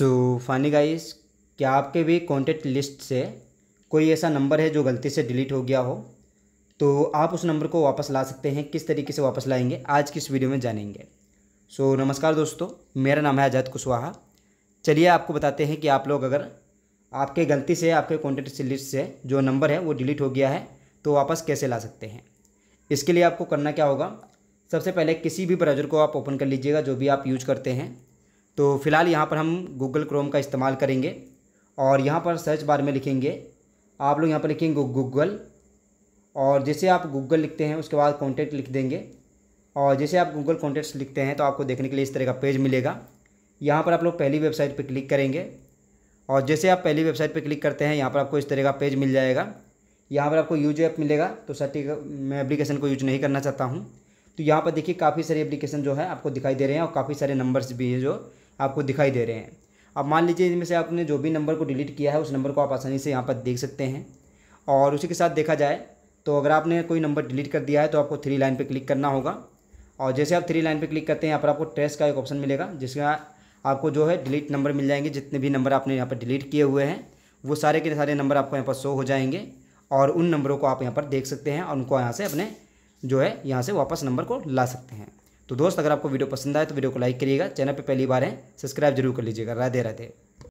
सो फानी गाइस क्या आपके भी कॉन्टेक्ट लिस्ट से कोई ऐसा नंबर है जो गलती से डिलीट हो गया हो तो आप उस नंबर को वापस ला सकते हैं किस तरीके से वापस लाएंगे आज की इस वीडियो में जानेंगे सो so, नमस्कार दोस्तों मेरा नाम है आज़ाद कुशवाहा चलिए आपको बताते हैं कि आप लोग अगर आपके गलती से आपके कॉन्टेक्ट लिस्ट से जो नंबर है वो डिलीट हो गया है तो वापस कैसे ला सकते हैं इसके लिए आपको करना क्या होगा सबसे पहले किसी भी ब्राउज़र को आप ओपन कर लीजिएगा जो भी आप यूज करते हैं तो फ़िलहाल यहाँ पर हम गूगल क्रोम का इस्तेमाल करेंगे और यहाँ पर सर्च बार में लिखेंगे आप लोग यहाँ पर लिखेंगे गूगल और जैसे आप गूगल लिखते हैं उसके बाद कॉन्टेक्ट लिख देंगे और जैसे आप गूगल कॉन्टैक्ट्स लिखते हैं तो आपको देखने के लिए इस तरह का पेज मिलेगा यहाँ पर आप लोग पहली वेबसाइट पर क्लिक करेंगे और जैसे आप पहली वेबसाइट पर क्लिक करते हैं यहाँ पर आपको इस तरह का पेज मिल जाएगा यहाँ पर आपको यूज ऐप मिलेगा तो सर्टिफिक मैं एप्लीकेशन को यूज नहीं करना चाहता हूँ तो यहाँ पर देखिए काफ़ी सारे एप्लीकेशन जो है आपको दिखाई दे रहे हैं और काफ़ी सारे नंबर्स भी हैं जो आपको दिखाई दे रहे हैं अब मान लीजिए इनमें से आपने जो भी नंबर को डिलीट किया है उस नंबर को आप आसानी से यहाँ पर देख सकते हैं और उसी के साथ देखा जाए तो अगर आपने कोई नंबर डिलीट कर दिया है तो आपको थ्री लाइन पर क्लिक करना होगा और जैसे आप थ्री लाइन पर क्लिक करते हैं यहाँ पर आपको ट्रेस का एक ऑप्शन मिलेगा जिसका आपको जो है डिलीट नंबर मिल जाएंगे जितने भी नंबर आपने यहाँ पर डिलीट किए हुए हैं वो सारे के सारे नंबर आपको यहाँ पर शो हो जाएंगे और उन नंबरों को आप यहाँ पर देख सकते हैं और उनको यहाँ से अपने जो है यहाँ से वापस नंबर को ला सकते हैं तो दोस्त अगर आपको वीडियो पसंद आए तो वीडियो को लाइक करिएगा चैनल पर पहली बार है सब्सक्राइब जरूर कर लीजिएगा राधे राधे